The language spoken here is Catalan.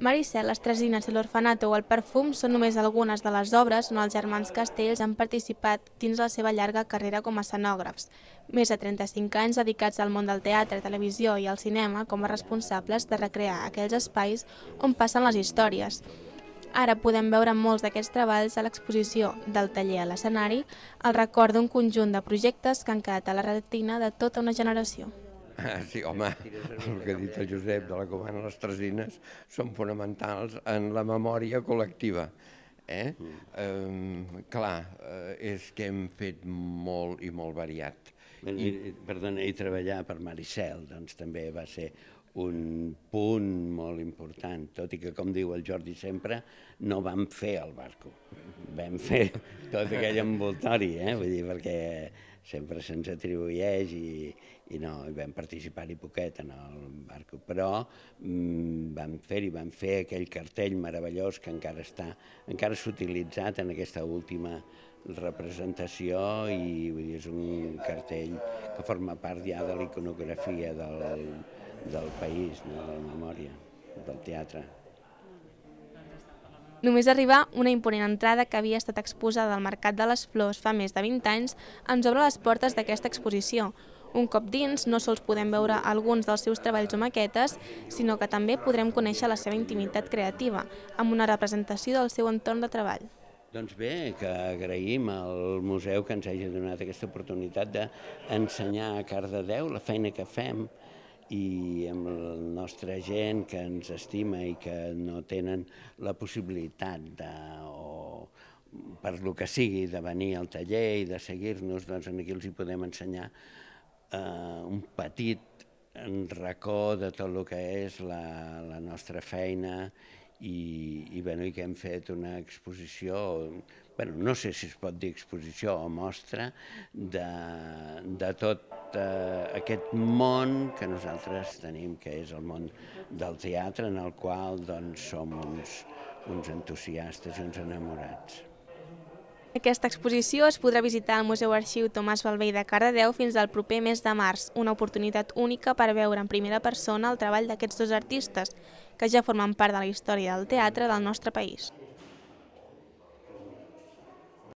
Maricel, les tres dines de l'orfanat o el perfum són només algunes de les obres on els germans Castells han participat dins la seva llarga carrera com a escenògrafs. Més de 35 anys dedicats al món del teatre, televisió i al cinema com a responsables de recrear aquells espais on passen les històries. Ara podem veure molts d'aquests treballs a l'exposició del taller a l'escenari, el record d'un conjunt de projectes que han quedat a la retina de tota una generació. Ah, sí, home, el que ha dit el Josep de la Comana, les tresines són fonamentals en la memòria col·lectiva. Eh? Mm. Um, clar, eh, és que hem fet molt i molt variat. I, I, perdona, i treballar per Maricel, doncs també va ser un punt molt important, tot i que, com diu el Jordi sempre, no vam fer el barco. Vam fer tot aquell envoltori, eh? Vull dir, perquè sempre se'ns atribueix i, i no, i vam participar-hi poquet en el barco, però mm, vam fer-hi, vam fer aquell cartell meravellós que encara està, encara s'ha utilitzat en aquesta última representació i vull dir, és un cartell que forma part ja de la iconografia del, del país, no de la memòria, del teatre. Només arribar, una imponent entrada que havia estat exposada al Mercat de les Flors fa més de 20 anys ens obre les portes d'aquesta exposició. Un cop dins, no sols podem veure alguns dels seus treballs o maquetes, sinó que també podrem conèixer la seva intimitat creativa, amb una representació del seu entorn de treball. Doncs bé, que agraïm al museu que ens hagi donat aquesta oportunitat d'ensenyar a Cardedeu la feina que fem, i amb la nostra gent que ens estima i que no tenen la possibilitat de, o per lo que sigui, de venir al taller i de seguir-nos, doncs aquí els hi podem ensenyar eh, un petit racó de tot el que és la, la nostra feina i, i, bueno, i que hem fet una exposició, bueno, no sé si es pot dir exposició o mostra, de, de tot eh, aquest món que nosaltres tenim, que és el món del teatre, en el qual doncs, som uns, uns entusiastes i uns enamorats. Aquesta exposició es podrà visitar al Museu Arxiu Tomàs Balvei de Cardedeu fins al proper mes de març, una oportunitat única per veure en primera persona el treball d'aquests dos artistes, que ja formen part de la història del teatre del nostre país.